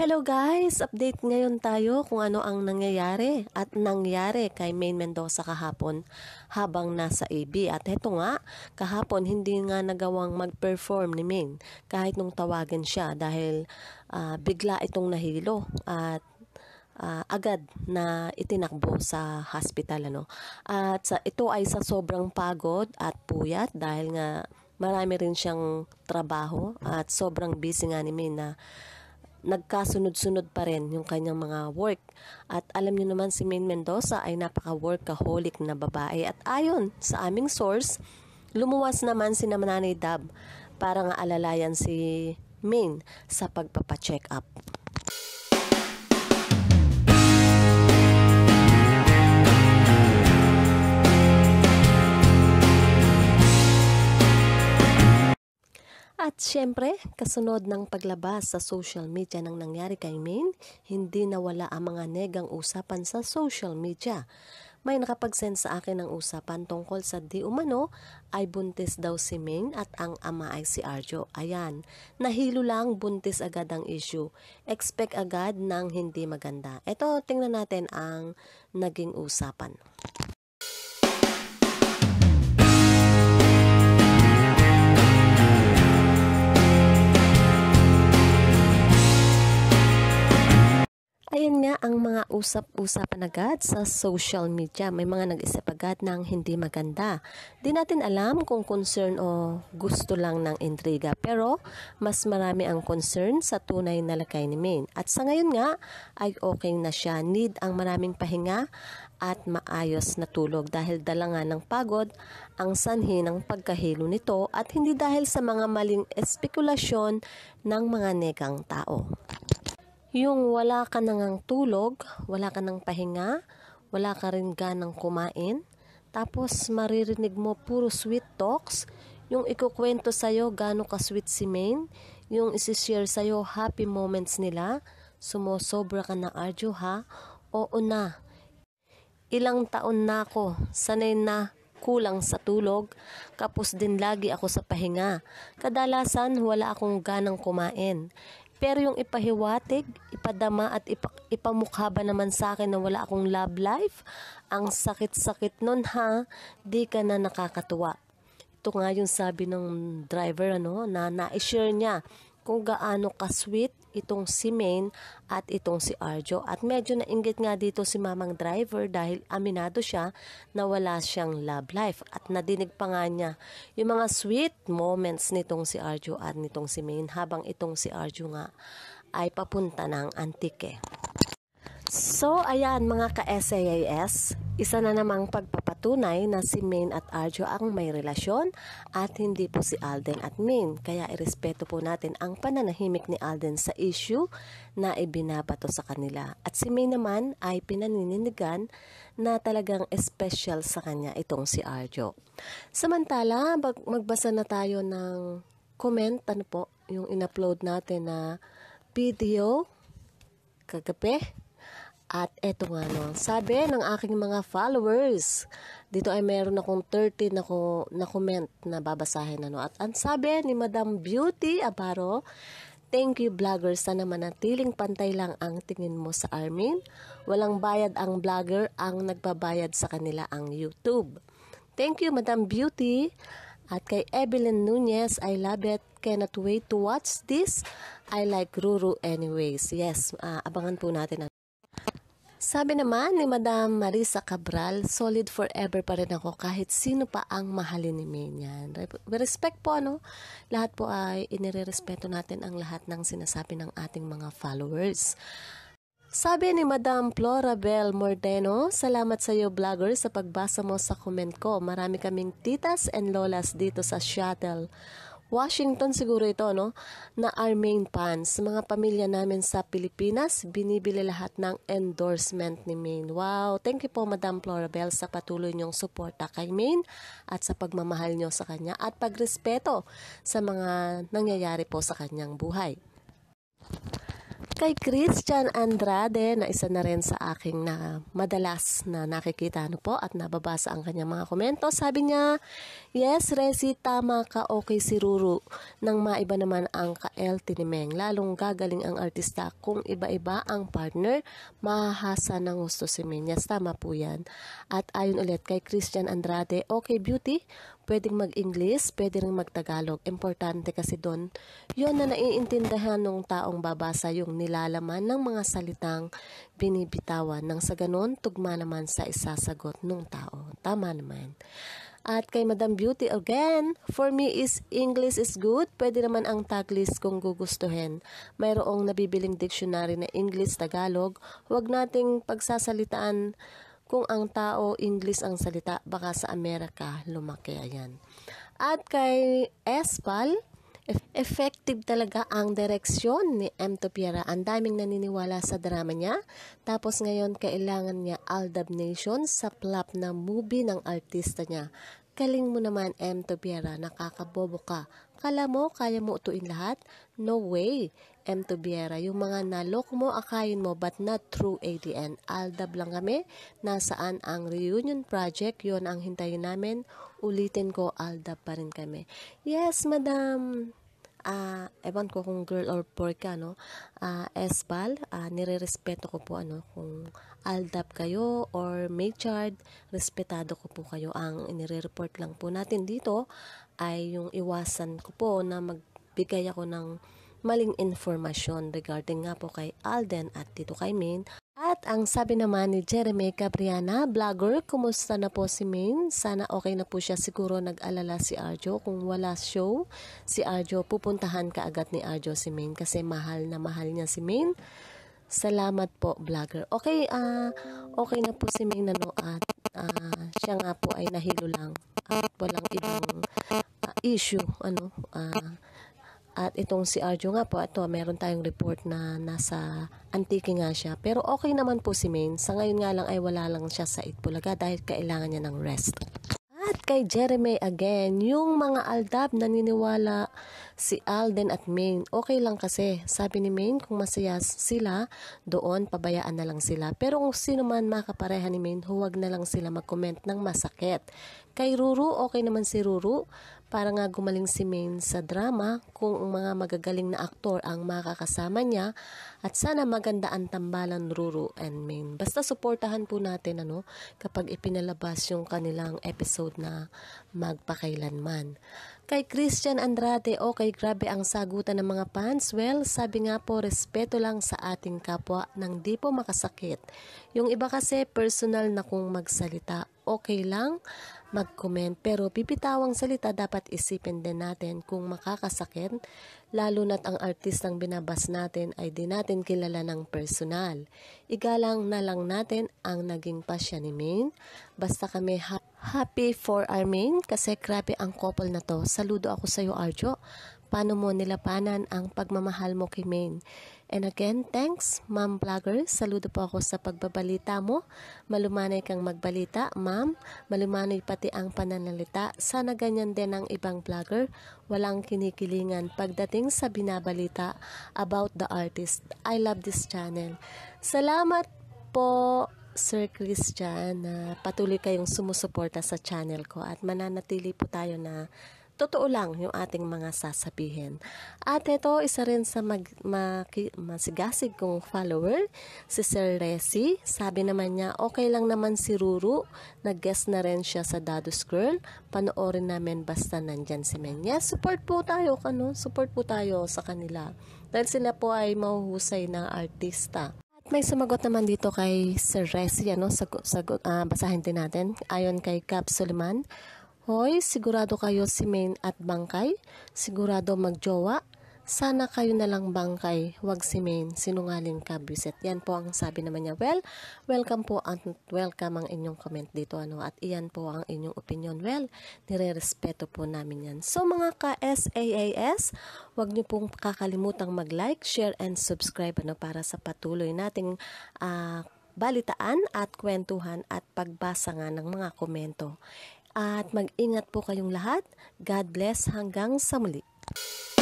Hello guys! Update ngayon tayo kung ano ang nangyayari at nangyari kay Maine Mendoza kahapon habang nasa AB. At heto nga, kahapon hindi nga nagawang mag-perform ni Maine kahit nung tawagin siya dahil uh, bigla itong nahilo at uh, agad na itinakbo sa hospital ano at sa, ito ay sa sobrang pagod at puyat dahil nga marami rin siyang trabaho at sobrang busy nga ni Min na nagkasunod-sunod pa rin yung kanyang mga work. At alam niyo naman si Maine Mendoza ay napaka-workaholic na babae at ayon sa aming source, lumuwas naman si Nanay Dab para nga alalayan si Maine sa pagpapacheck up. Siyempre, kasunod ng paglabas sa social media ng nangyari kay Min, hindi nawala ang mga negang usapan sa social media. May nakapagsend sa akin ng usapan tungkol sa di umano ay buntis daw si Ming at ang ama ay si Arjo. Ayan, nahilo lang buntis agad ang issue. Expect agad ng hindi maganda. Ito, tingnan natin ang naging usapan. Ngayon nga ang mga usap-usapan agad sa social media, may mga nag-isip agad ng hindi maganda. Di natin alam kung concern o gusto lang ng intriga, pero mas marami ang concern sa tunay na lakay ni Min. At sa ngayon nga ay okay na siya, need ang maraming pahinga at maayos na tulog dahil dala nga ng pagod ang sanhi ng pagkahilo nito at hindi dahil sa mga maling espekulasyon ng mga negang tao. Yung wala ka nang tulog, wala ka nang pahinga, wala ka rin ganang kumain, tapos maririnig mo puro sweet talks, yung ikukwento sa'yo gano'n ka-sweet si Maine, yung isishare sa'yo happy moments nila, sumosobra ka na Arjo ha, oo na. Ilang taon na ako, sanay na kulang sa tulog, kapos din lagi ako sa pahinga. Kadalasan wala akong ganang kumain. Pero yung ipahiwatig, ipadama at ipa- ipamukha ba naman sa akin na wala akong love life? Ang sakit-sakit nun ha, di ka na nakakatuwa. Ito nga yung sabi ng driver ano, na na-share niya kung gaano ka-sweet itong si Main at itong si Arjo. At medyo nainggit nga dito si mamang driver dahil aminado siya na wala siyang love life. At nadinig pa nga niya yung mga sweet moments nitong si Arjo at nitong si Main habang itong si Arjo nga ay papunta ng antike. So ayan mga ka-SAAS, isa na namang pagpapatunay na si Main at Arjo ang may relasyon at hindi po si Alden at Main. Kaya irespeto po natin ang pananahimik ni Alden sa issue na ibinabato sa kanila. At si Main naman ay pinaninindigan na talagang special sa kanya itong si Arjo. Samantala, magbasa na tayo ng comment, ano po, yung in-upload natin na video kagabi at eto nga no, sabi ng aking mga followers, dito ay meron akong 30 na, ko, na comment na babasahin. Ano. At ang sabi ni Madam Beauty Abaro, Thank you vlogger, sana manatiling pantay lang ang tingin mo sa Armin. Walang bayad ang vlogger, ang nagbabayad sa kanila ang YouTube. Thank you Madam Beauty. At kay Evelyn Nunez, I love it. Cannot wait to watch this. I like Ruru anyways. Yes, uh, abangan po natin. Sabi naman ni Madam Marisa Cabral, solid forever pa rin ako kahit sino pa ang mahalin ni Minyan. Respect po, ano? Lahat po ay inirerespeto natin ang lahat ng sinasabi ng ating mga followers. Sabi ni Madam Florabel Mordeno, salamat sa iyo vlogger sa pagbasa mo sa comment ko. Marami kaming titas and lolas dito sa shuttle. Washington siguro ito, no? Na Arming fans. Mga pamilya namin sa Pilipinas, binibili lahat ng endorsement ni Maine. Wow! Thank you po, Madam Florabel, sa patuloy niyong suporta kay Maine at sa pagmamahal niyo sa kanya at pagrespeto sa mga nangyayari po sa kanyang buhay kay Christian Andrade na isa na rin sa aking na madalas na nakikita ano po at nababasa ang kanyang mga komento. Sabi niya, yes, Resi, tama ka, okay si Ruru. Nang maiba naman ang ka-El Tinimeng. Lalong gagaling ang artista. Kung iba-iba ang partner, mahasa ng gusto si Min. tama po yan. At ayon ulit kay Christian Andrade, okay beauty, Pwedeng mag-English, pwede rin mag-Tagalog. Importante kasi doon, yon na naiintindihan ng taong babasa yung nilalaman ng mga salitang binibitawan nang sa ganon tugma naman sa isasagot ng tao. Tama naman. At kay Madam Beauty again, for me is English is good. Pwede naman ang Taglist kung gugustuhin. Mayroong nabibiling dictionary na English Tagalog. Huwag nating pagsasalitaan kung ang tao, English ang salita, baka sa Amerika, lumaki yan. At kay Espal, effective talaga ang direksyon ni M. Topiera. Ang daming naniniwala sa drama niya. Tapos ngayon, kailangan niya Aldab Nation sa plop na movie ng artista niya. Kaling mo naman, M. Topiera, nakakabobo ka Kala mo, kaya mo utuin lahat? No way! M. Tubiera, yung mga nalok mo, akayin mo, but not true ADN. Aldab lang kami, nasaan ang reunion project, yon ang hintayin namin. Ulitin ko, aldab pa rin kami. Yes, madam! uh, ewan ko kung girl or boy ka, no? Uh, ah, espal, uh, ah, nire-respeto ko po, ano, kung aldap kayo or maychard, respetado ko po kayo. Ang nire-report lang po natin dito ay yung iwasan ko po na magbigay ako ng maling informasyon regarding nga po kay Alden at Tito kay Min. At ang sabi naman ni Jeremy Cabriana, vlogger, kumusta na po si Min? Sana okay na po siya. Siguro nag-alala si Arjo. Kung wala show, si Arjo, pupuntahan ka agad ni Arjo si Min kasi mahal na mahal niya si Min. Salamat po, vlogger. Okay, ah, uh, okay na po si Ming Nano at uh, siya nga po ay nahilo lang at walang ibang issue ano uh, at itong si Arjo nga po, ato meron tayong report na nasa antique nga siya. Pero okay naman po si Main Sa ngayon nga lang ay wala lang siya sa Itbulaga dahil kailangan niya ng rest. At kay Jeremy again, yung mga aldab naniniwala si Alden at Maine. Okay lang kasi, sabi ni Maine, kung masaya sila doon, pabayaan na lang sila. Pero kung sino man makapareha ni Maine, huwag na lang sila mag-comment ng masakit. Kay Ruru, okay naman si Ruru. Para nga gumaling si Maine sa drama kung mga magagaling na aktor ang makakasama niya at sana maganda ang tambalan Ruru and Maine. Basta suportahan po natin ano kapag ipinalabas yung kanilang episode na magpakailanman. Kay Christian Andrade, okay grabe ang sagutan ng mga fans. Well, sabi nga po, respeto lang sa ating kapwa nang di po makasakit. Yung iba kasi personal na kung magsalita, okay lang mag-comment. Pero pipitawang salita dapat isipin din natin kung makakasakit, lalo na't ang artistang binabas natin ay di natin kilala ng personal. Igalang na lang natin ang naging pasya ni Maine. Basta kami happy Happy for Armin kasi grabe ang couple na to. Saludo ako sa iyo Arjo. Paano mo nilapanan ang pagmamahal mo kay Maine? And again, thanks Ma'am Vlogger. Saludo po ako sa pagbabalita mo. Malumanay kang magbalita, Ma'am. Malumanay pati ang pananalita. Sana ganyan din ang ibang vlogger. Walang kinikilingan pagdating sa binabalita about the artist. I love this channel. Salamat po. Sir Christian na patuloy kayong sumusuporta sa channel ko at mananatili po tayo na totoo lang yung ating mga sasabihin. At ito, isa rin sa mag, maki, masigasig kong follower, si Sir Resi. Sabi naman niya, okay lang naman si Ruru. Nag-guest na rin siya sa Dados Girl. Panoorin namin basta nandyan si Men. Yes, support po tayo, ano? support po tayo sa kanila. Dahil sila po ay mahuhusay na artista may sumagot naman dito kay Sir Resi, ano, sagot, sagot, uh, basahin din natin, ayon kay Cap Suleman, Hoy, sigurado kayo si Main at Bangkay? Sigurado magjowa? Sana kayo na lang bangkay, wag si Maine, sinungaling ka, Buset. Yan po ang sabi naman niya. Well, welcome po ang welcome ang inyong comment dito ano at iyan po ang inyong opinion. Well, nirerespeto po namin yan. So mga ka SAAS, wag niyo pong kakalimutang mag-like, share and subscribe ano para sa patuloy nating uh, balitaan at kwentuhan at pagbasa nga ng mga komento. At mag-ingat po kayong lahat. God bless hanggang sa muli.